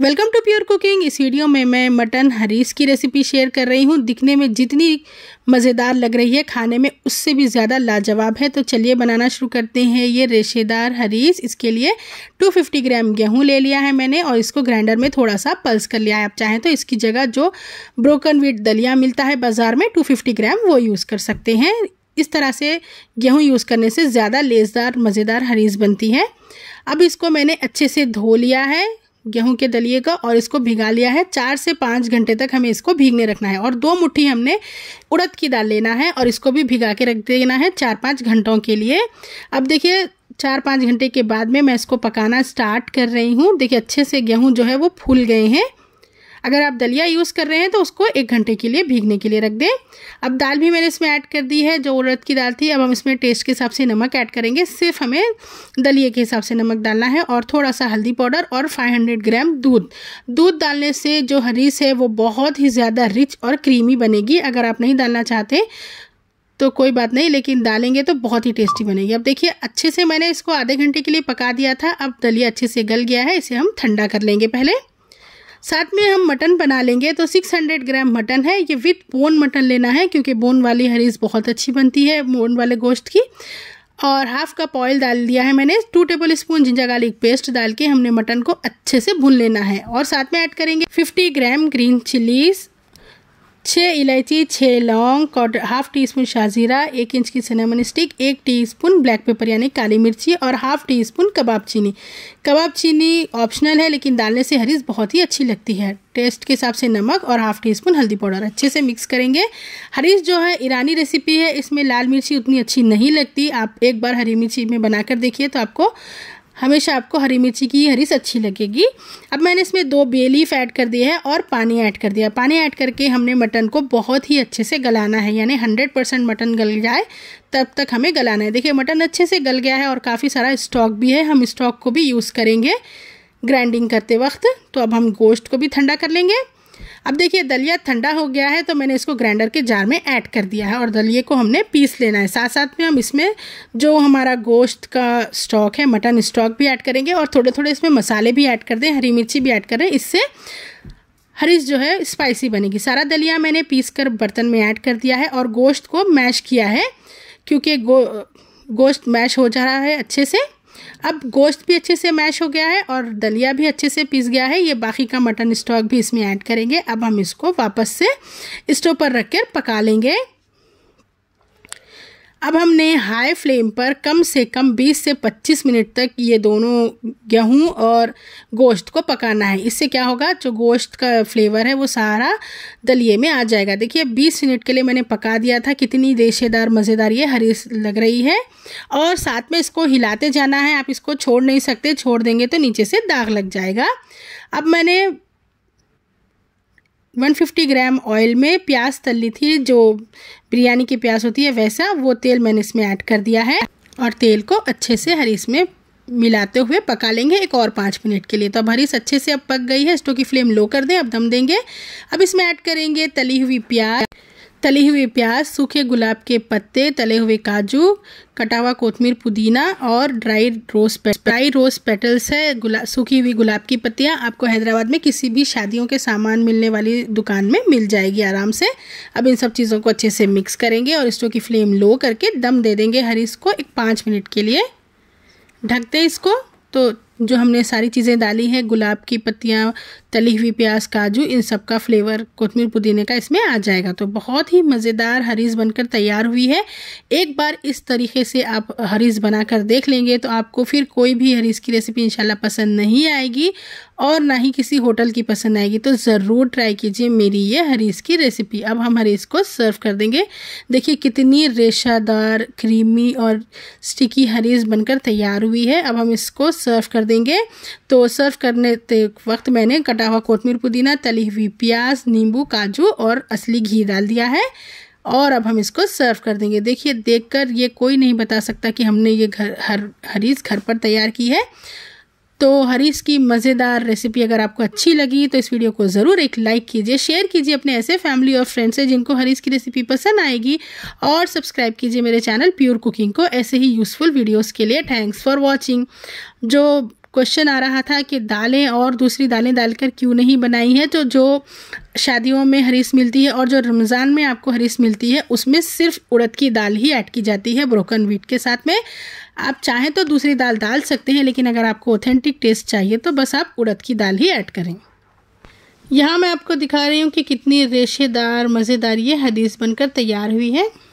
welcome to pure cooking इस video में मैं मटन हरीस की रेसिपी शेयर कर रही हूँ दिखने में जितनी मज़ेदार लग रही है खाने में उससे भी ज़्यादा लाजवाब है तो चलिए बनाना शुरू करते हैं ये रेशेदार हरीस इसके लिए 250 ग्राम गेहूँ ले लिया है मैंने और इसको ग्राइंडर में थोड़ा सा पल्स कर लिया है आप चाहें तो इसकी जगह जो ब्रोकन वीट दलिया मिलता है बाज़ार में टू ग्राम वो यूज़ कर सकते हैं इस तरह से गेहूँ यूज़ करने से ज़्यादा लेसदार मज़ेदार हरीस बनती है अब इसको मैंने अच्छे से धो लिया है गेहूं के दलिए का और इसको भिगा लिया है चार से पाँच घंटे तक हमें इसको भीगने रखना है और दो मुट्ठी हमने उड़द की दाल लेना है और इसको भी भिगा के रख देना है चार पाँच घंटों के लिए अब देखिए चार पाँच घंटे के बाद में मैं इसको पकाना स्टार्ट कर रही हूँ देखिए अच्छे से गेहूँ जो है वो फूल गए हैं अगर आप दलिया यूज़ कर रहे हैं तो उसको एक घंटे के लिए भीगने के लिए रख दें अब दाल भी मैंने इसमें ऐड कर दी है जो उड़द की दाल थी अब हम इसमें टेस्ट के हिसाब से नमक ऐड करेंगे सिर्फ हमें दलिए के हिसाब से नमक डालना है और थोड़ा सा हल्दी पाउडर और 500 ग्राम दूध दूध डालने से जो हरीस है वो बहुत ही ज़्यादा रिच और क्रीमी बनेगी अगर आप नहीं डालना चाहते तो कोई बात नहीं लेकिन डालेंगे तो बहुत ही टेस्टी बनेगी अब देखिए अच्छे से मैंने इसको आधे घंटे के लिए पका दिया था अब दलिया अच्छे से गल गया है इसे हम ठंडा कर लेंगे पहले साथ में हम मटन बना लेंगे तो 600 ग्राम मटन है ये विथ बोन मटन लेना है क्योंकि बोन वाली हरीज बहुत अच्छी बनती है बोन वाले गोश्त की और हाफ कप ऑयल डाल दिया है मैंने two tablespoon ginger garlic paste डाल के हमने मटन को अच्छे से भून लेना है और साथ में ऐड करेंगे 50 ग्राम ग्रीन चिलीज छः इलायची छः लौंग क्वार्टर हाफ टी स्पून शाजीरा एक इंच की सिनेमन स्टिक एक टी स्पून ब्लैक पेपर यानी काली मिर्ची और हाफ टी स्पून कबाब चीनी कबाब चीनी ऑप्शनल है लेकिन डालने से हरीस बहुत ही अच्छी लगती है टेस्ट के हिसाब से नमक और हाफ टी स्पून हल्दी पाउडर अच्छे से मिक्स करेंगे हरीस जो है ईरानी रेसिपी है इसमें लाल मिर्ची उतनी अच्छी नहीं लगती आप एक बार हरी मिर्ची में बनाकर देखिए तो आपको हमेशा आपको हरी मिर्ची की हरी अच्छी लगेगी अब मैंने इसमें दो बे लीफ ऐड कर दिए है और पानी ऐड कर दिया पानी ऐड करके हमने मटन को बहुत ही अच्छे से गलाना है यानी हंड्रेड परसेंट मटन गल जाए तब तक हमें गलाना है देखिए मटन अच्छे से गल गया है और काफ़ी सारा स्टॉक भी है हम स्टॉक को भी यूज़ करेंगे ग्राइंडिंग करते वक्त तो अब हम गोश्त को भी ठंडा कर लेंगे अब देखिए दलिया ठंडा हो गया है तो मैंने इसको ग्राइंडर के जार में ऐड कर दिया है और दलिए को हमने पीस लेना है साथ साथ में हम इसमें जो हमारा गोश्त का स्टॉक है मटन स्टॉक भी ऐड करेंगे और थोड़े थोड़े इसमें मसाले भी ऐड कर दें हरी मिर्ची भी ऐड करें इससे हरी जो है स्पाइसी बनेगी सारा दलिया मैंने पीस कर बर्तन में ऐड कर दिया है और गोश्त को मैश किया है क्योंकि गो गोश्त मैश हो जा रहा है अच्छे से अब गोश्त भी अच्छे से मैश हो गया है और दलिया भी अच्छे से पीस गया है ये बाकी का मटन स्टॉक भी इसमें ऐड करेंगे अब हम इसको वापस से स्टोव पर रख कर पका लेंगे अब हमने हाई फ्लेम पर कम से कम 20 से 25 मिनट तक ये दोनों गेहूं और गोश्त को पकाना है इससे क्या होगा जो गोश्त का फ्लेवर है वो सारा दलिए में आ जाएगा देखिए 20 मिनट के लिए मैंने पका दिया था कितनी देशेदार मज़ेदार ये हरी लग रही है और साथ में इसको हिलाते जाना है आप इसको छोड़ नहीं सकते छोड़ देंगे तो नीचे से दाग लग जाएगा अब मैंने 150 ग्राम ऑयल में प्याज तली थी जो बिरयानी की प्याज होती है वैसा वो तेल मैंने इसमें ऐड कर दिया है और तेल को अच्छे से हरी इसमें मिलाते हुए पका लेंगे एक और पाँच मिनट के लिए तो अब हरीस अच्छे से अब पक गई है स्टोव की फ्लेम लो कर दें अब दम देंगे अब इसमें ऐड करेंगे तली हुई प्याज तली हुई प्याज सूखे गुलाब के पत्ते तले हुए काजू कटावा कोतमीर पुदीना और dry rose dry rose petals है गुला सूखी हुई गुलाब की पत्तियाँ आपको हैदराबाद में किसी भी शादियों के सामान मिलने वाली दुकान में मिल जाएगी आराम से अब इन सब चीज़ों को अच्छे से मिक्स करेंगे और स्टोव की फ्लेम लो करके दम दे देंगे हरी इसको एक पाँच मिनट के लिए ढकते इसको तो जो हमने सारी चीज़ें डाली हैं गुलाब की पत्तियाँ तली हुई प्याज काजू इन सब का फ्लेवर कोथमीर पुदीने का इसमें आ जाएगा तो बहुत ही मज़ेदार हरीज बनकर तैयार हुई है एक बार इस तरीके से आप हरीज बनाकर देख लेंगे तो आपको फिर कोई भी हरीज की रेसिपी इंशाल्लाह पसंद नहीं आएगी और ना ही किसी होटल की पसंद आएगी तो ज़रूर ट्राई कीजिए मेरी ये हरीस की रेसिपी अब हम हरीज़ को सर्व कर देंगे देखिए कितनी रेशादार क्रीमी और स्टिकी हरीस बनकर तैयार हुई है अब हम इसको सर्व कर कर देंगे तो सर्व करने वक्त मैंने कटा हुआ कोतमीर पुदीना तली हुई प्याज नींबू काजू और असली घी डाल दिया है और अब हम इसको सर्व कर देंगे देखिए देखकर ये कोई नहीं बता सकता कि हमने ये घर हर हरीज घर पर तैयार की है तो हरीश की मज़ेदार रेसिपी अगर आपको अच्छी लगी तो इस वीडियो को ज़रूर एक लाइक कीजिए शेयर कीजिए अपने ऐसे फैमिली और फ्रेंड्स से जिनको हरीश की रेसिपी पसंद आएगी और सब्सक्राइब कीजिए मेरे चैनल प्योर कुकिंग को ऐसे ही यूज़फुल वीडियोज़ के लिए थैंक्स फॉर वॉचिंग जो क्वेश्चन आ रहा था कि दालें और दूसरी दालें डालकर क्यों नहीं बनाई हैं तो जो शादियों में हरीस मिलती है और जो रमज़ान में आपको हरीस मिलती है उसमें सिर्फ उड़द की दाल ही ऐड की जाती है ब्रोकन व्हीट के साथ में आप चाहें तो दूसरी दाल डाल सकते हैं लेकिन अगर आपको ऑथेंटिक टेस्ट चाहिए तो बस आप उड़द की दाल ही ऐड करें यहाँ मैं आपको दिखा रही हूँ कि कितनी रेशेदार मज़ेदार ये हदीस बनकर तैयार हुई है